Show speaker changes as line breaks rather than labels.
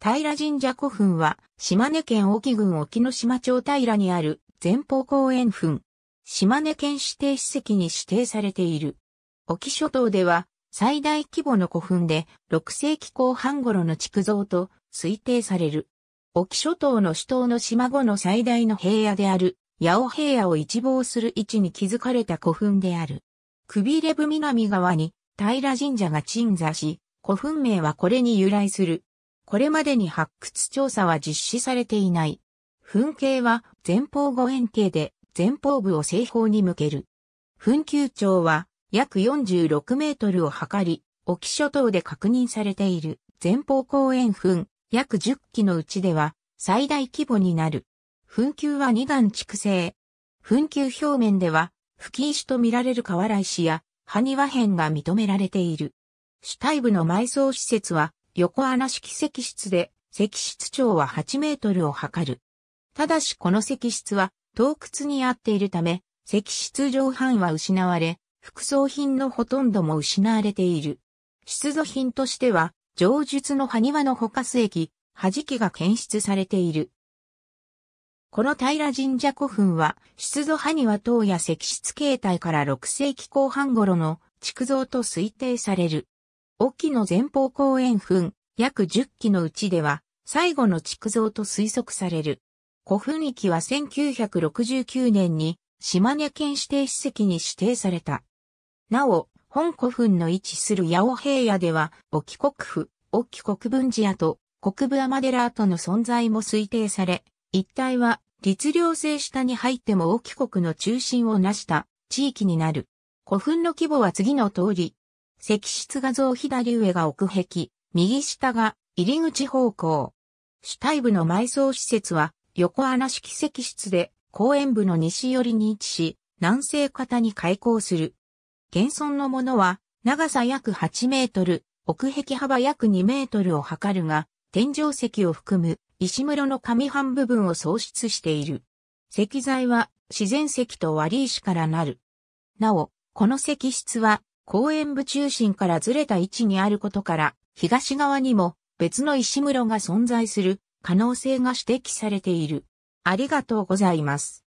平神社古墳は、島根県沖郡沖ノ島町平にある前方公園墳。島根県指定史跡に指定されている。沖諸島では、最大規模の古墳で、6世紀後半頃の築造と推定される。沖諸島の首都の島後の最大の平野である、八尾平野を一望する位置に築かれた古墳である。くびれ部南側に平神社が鎮座し、古墳名はこれに由来する。これまでに発掘調査は実施されていない。噴景は前方後円形で前方部を正方に向ける。噴球長は約46メートルを測り、沖諸島で確認されている前方後円噴約10基のうちでは最大規模になる。噴球は2段築成。噴球表面では、吹石と見られる河原石や、埴輪片が認められている。主体部の埋葬施設は、横穴式石室で、石室長は8メートルを測る。ただしこの石室は洞窟にあっているため、石室上半は失われ、副葬品のほとんども失われている。出土品としては、上述の埴輪のほか数液、弾きが検出されている。この平神社古墳は、出土埴輪等や石室形態から6世紀後半頃の築造と推定される。沖の前方後円墳、約10基のうちでは、最後の築造と推測される。古墳域は1969年に、島根県指定史跡に指定された。なお、本古墳の位置する八尾平野では、沖国府、沖国分寺跡、国部デラ跡の存在も推定され、一帯は、律令制下に入っても沖国の中心を成した地域になる。古墳の規模は次の通り、石室画像左上が奥壁、右下が入り口方向。主体部の埋葬施設は横穴式石室で公園部の西寄りに位置し、南西方に開港する。現存のものは長さ約8メートル、奥壁幅約2メートルを測るが、天井石を含む石室の上半部分を創出している。石材は自然石と割石からなる。なお、この石室は公園部中心からずれた位置にあることから、東側にも別の石室が存在する可能性が指摘されている。ありがとうございます。